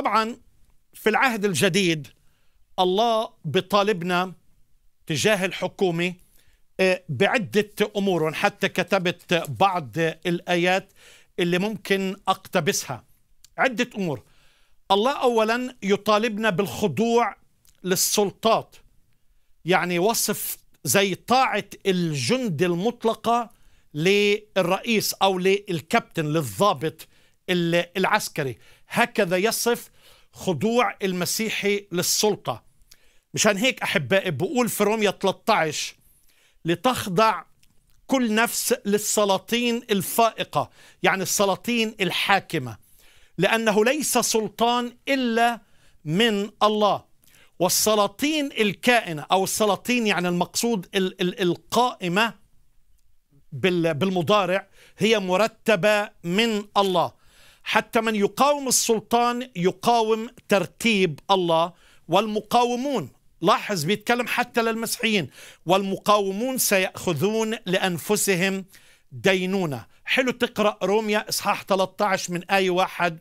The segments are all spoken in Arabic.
طبعا في العهد الجديد الله بطالبنا تجاه الحكومه آه، بعده امور حتى كتبت بعض الايات اللي ممكن اقتبسها عده امور الله اولا يطالبنا بالخضوع للسلطات يعني وصف زي طاعه الجند المطلقه للرئيس او للكابتن للضابط العسكري هكذا يصف خضوع المسيحي للسلطة مشان هيك أحبائي بقول في روميا 13 لتخضع كل نفس للسلاطين الفائقة يعني السلاطين الحاكمة لأنه ليس سلطان إلا من الله والسلاطين الكائنة أو السلاطين يعني المقصود القائمة بالمضارع هي مرتبة من الله حتى من يقاوم السلطان يقاوم ترتيب الله والمقاومون لاحظ بيتكلم حتى للمسيحيين والمقاومون سيأخذون لأنفسهم دينونة حلو تقرأ روميا إصحاح 13 من آية واحد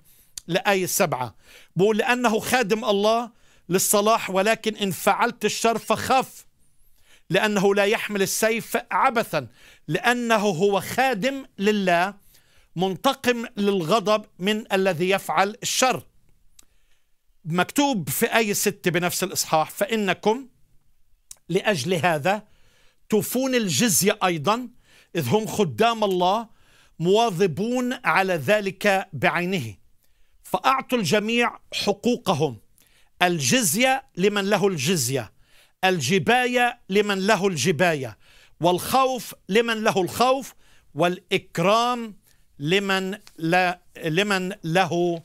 لآية سبعة بقول لأنه خادم الله للصلاح ولكن إن فعلت الشر فخف لأنه لا يحمل السيف عبثا لأنه هو خادم لله منتقم للغضب من الذي يفعل الشر مكتوب في آية ست بنفس الإصحاح فإنكم لأجل هذا توفون الجزية أيضا إذ هم خدام الله مواظبون على ذلك بعينه فأعطوا الجميع حقوقهم الجزية لمن له الجزية الجباية لمن له الجباية والخوف لمن له الخوف والإكرام لمن لا لمن له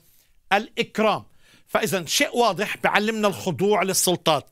الإكرام فإذا شيء واضح بعلمنا الخضوع للسلطات